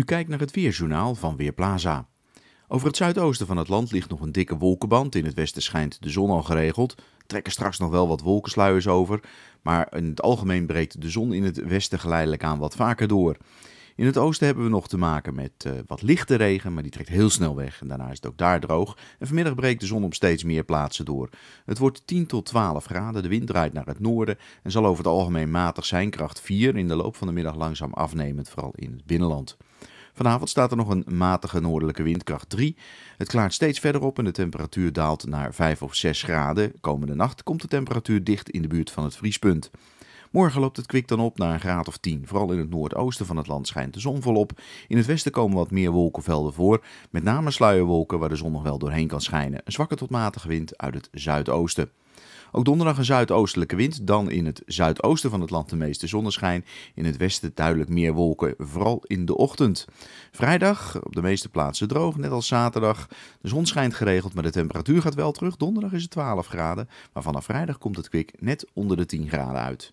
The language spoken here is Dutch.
U kijkt naar het Weerjournaal van Weerplaza. Over het zuidoosten van het land ligt nog een dikke wolkenband. In het westen schijnt de zon al geregeld. Trekken straks nog wel wat wolkensluiers over. Maar in het algemeen breekt de zon in het westen geleidelijk aan wat vaker door. In het oosten hebben we nog te maken met eh, wat lichte regen, maar die trekt heel snel weg. En daarna is het ook daar droog. En vanmiddag breekt de zon op steeds meer plaatsen door. Het wordt 10 tot 12 graden, de wind draait naar het noorden en zal over het algemeen matig zijn. Kracht 4 in de loop van de middag langzaam afnemend, vooral in het binnenland. Vanavond staat er nog een matige noordelijke windkracht 3. Het klaart steeds verder op en de temperatuur daalt naar 5 of 6 graden. Komende nacht komt de temperatuur dicht in de buurt van het vriespunt. Morgen loopt het kwik dan op naar een graad of 10. Vooral in het noordoosten van het land schijnt de zon volop. In het westen komen wat meer wolkenvelden voor. Met name sluierwolken waar de zon nog wel doorheen kan schijnen. Een zwakke tot matige wind uit het zuidoosten. Ook donderdag een zuidoostelijke wind, dan in het zuidoosten van het land de meeste zonneschijn. In het westen duidelijk meer wolken, vooral in de ochtend. Vrijdag op de meeste plaatsen droog, net als zaterdag. De zon schijnt geregeld, maar de temperatuur gaat wel terug. Donderdag is het 12 graden, maar vanaf vrijdag komt het kwik net onder de 10 graden uit.